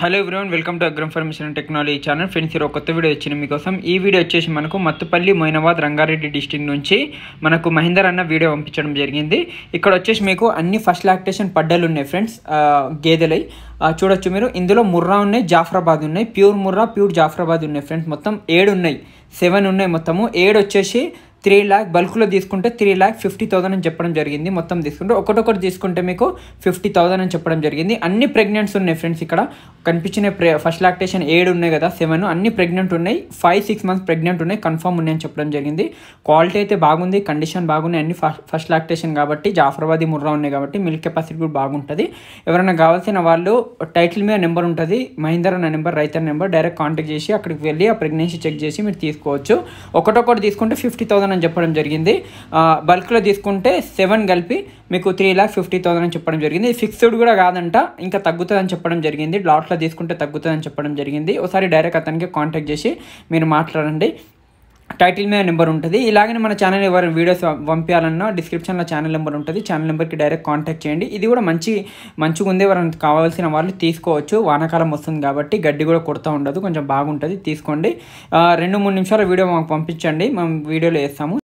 hello everyone welcome to agri information and technology channel friends ఈరోజు కొత్త video వచ్చింది మీకోసం ఈ వీడియో వచ్చేసి మనకు మత్తుపల్లి మొయినాబాద్ రంగారెడ్డి డిస్టిక్ నుంచి మనకు మహేందర్ అన్న వీడియో పంపించడం జరిగింది ఇక్కడ వచ్చేసి మీకు అన్ని ఫస్ట్ లాక్టేషన్ పడ్డలు ఉన్నాయి ఫ్రెండ్స్ గేదెలై చూడొచ్చు మీరు ఇందులో ముర్రా ఉన్నాయి జాఫ్రాబాద్ ఉన్నాయి ప్యూర్ ముర్రా ప్యూర్ జాఫ్రాబాద్ ఉన్నాయి ఫ్రెండ్స్ మొత్తం ఏడు ఉన్నాయి సెవెన్ ఉన్నాయి మొత్తము ఏడు వచ్చేసి త్రీ ల్యాక్ బల్క్లో తీసుకుంటే త్రీ ల్యాక్ ఫిఫ్టీ థౌసండ్ అని చెప్పడం జరిగింది మొత్తం తీసుకుంటే ఒకటొకటి తీసుకుంటే మీకు ఫిఫ్టీ థౌసండ్ అని చెప్పడం జరిగింది అన్ని ప్రెగ్నెంట్స్ ఉన్నాయి ఫ్రెండ్స్ ఇక్కడ కనిపించిన ప్రె ఫస్ట్ లాక్టేషన్ ఏడు ఉన్నాయి కదా సెవెన్ అన్ని ప్రెగ్నెంట్ ఉన్నాయి ఫైవ్ సిక్స్ మంత్స్ ప్రెగ్నెంట్ ఉన్నాయి కన్ఫర్మ్ ఉన్నాయని చెప్పడం జరిగింది క్వాలిటీ అయితే బాగుంది కండిషన్ బాగున్నాయి అన్ని ఫస్ట్ లాక్టేషన్ కాబట్టి జాఫర్వాది ముర్రా ఉన్నాయి కాబట్టి మిల్క్ కెపాసిటీ కూడా బాగుంటుంది ఎవరైనా కావాల్సిన వాళ్ళు టైటిల్ మీద నెంబర్ ఉంటుంది మహీందర్ అన్న నెంబర్ రైతర్ నెంబర్ డైరెక్ట్ కాంటాక్ట్ చేసి అక్కడికి వెళ్ళి ఆ ప్రెగ్నెన్సీ చెక్ చేసి మీరు తీసుకోవచ్చు ఒకటొకటి తీసుకుంటే ఫిఫ్టీ థౌసండ్ థౌసండ్ అని చెప్పడం జరిగింది బల్క్లో తీసుకుంటే సెవెన్ కలిపి మీకు త్రీ ల్యాక్ ఫిఫ్టీ థౌసండ్ అని చెప్పడం జరిగింది ఫిక్స్డ్ కూడా కాదంట ఇంకా తగ్గుతుందని చెప్పడం జరిగింది లాట్లో తీసుకుంటే తగ్గుతుందని చెప్పడం జరిగింది ఒకసారి డైరెక్ట్ అతనికి కాంటాక్ట్ చేసి మీరు మాట్లాడండి టైటిల్ మీద నెంబర్ ఉంటుంది ఇలాగనే మన ఛానల్ ఎవరు వీడియోస్ పంపించాలన్నా డిస్క్రిప్షన్లో ఛానల్ నెంబర్ ఉంటుంది ఛానల్ నెంబర్కి డైరెక్ట్ కాంటాక్ట్ చేయండి ఇది కూడా మంచి మంచిగా ఉంది ఎవరైనా కావాల్సిన వాళ్ళు తీసుకోవచ్చు వానాకాలం వస్తుంది కాబట్టి గడ్డి కూడా కొడతా ఉండదు కొంచెం బాగుంటుంది తీసుకోండి రెండు మూడు నిమిషాల వీడియో మాకు పంపించండి మేము వీడియోలో వేస్తాము